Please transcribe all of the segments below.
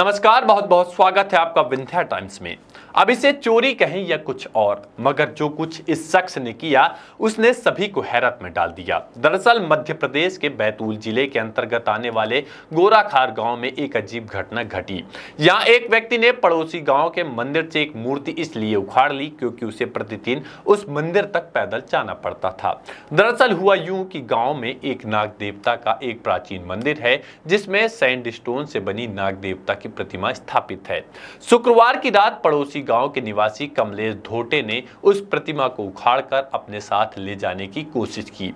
नमस्कार बहुत बहुत स्वागत है आपका विंध्या टाइम्स में अब इसे चोरी कहें या कुछ और मगर जो कुछ इस शख्स ने किया उसने सभी को हैरत में डाल दिया दरअसल मध्य प्रदेश के बैतूल जिले के अंतर्गत आने वाले गोराखार गांव में एक अजीब घटना घटी यहां एक व्यक्ति ने पड़ोसी गांव के मंदिर से एक मूर्ति इसलिए उखाड़ ली क्योंकि उसे प्रतिदिन उस मंदिर तक पैदल जाना पड़ता था दरअसल हुआ यूं कि गाँव में एक नाग देवता का एक प्राचीन मंदिर है जिसमें सैंड स्टोन से बनी नाग देवता की की प्रतिमा स्थापित है शुक्रवार की रात पड़ोसी गांव के निवासी कमलेश धोटे ने उस प्रतिमा को उखाड़कर अपने साथ ले जाने की कोशिश की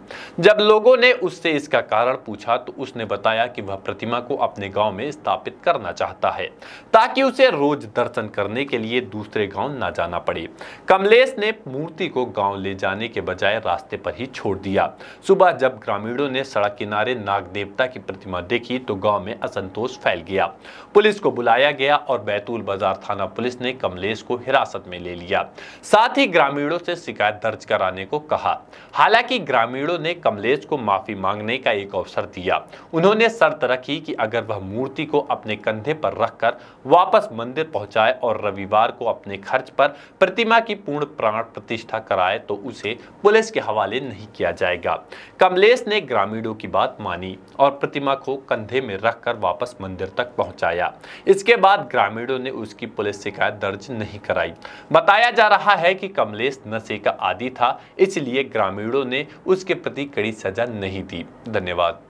जब लोगों ने उससे इसका कारण पूछा तो उसने बताया कि वह प्रतिमा को अपने गाँव में स्थापित करना चाहता है ताकि उसे रोज दर्शन करने के लिए दूसरे गाँव न जाना पड़े कमलेश ने मूर्ति को गाँव ले जाने के बजाय रास्ते पर ही छोड़ दिया सुबह जब ग्रामीणों ने सड़क किनारे नाग देवता की प्रतिमा देखी तो गांव में असंतोष फैल गया पुलिस को बुलाया गया और बैतूल बाजार थाना पुलिस ने कमलेश को हिरासत में ले लिया साथ ही ग्रामीणों से शिकायत दर्ज कराने को कहा हालांकि ग्रामीणों ने कमलेश को माफी मांगने का एक अवसर दिया उन्होंने शर्त रखी कि अगर वह मूर्ति को अपने कंधे पर रखकर वापस मंदिर पहुंचाए और रविवार को अपने खर्च पर प्रतिमा की पूर्ण प्राण प्रतिष्ठा कराए तो उसे पुलिस के हवाले नहीं किया जाएगा कमलेश ने ग्रामीणों की बात मानी और प्रतिमा को कंधे में रखकर वापस मंदिर तक पहुंचाया इसके बाद ग्रामीणों ने उसकी पुलिस शिकायत दर्ज नहीं कराई बताया जा रहा है कि कमलेश नशे का आदि था इसलिए ग्रामीणों ने उसके प्रति कड़ी सजा नहीं दी धन्यवाद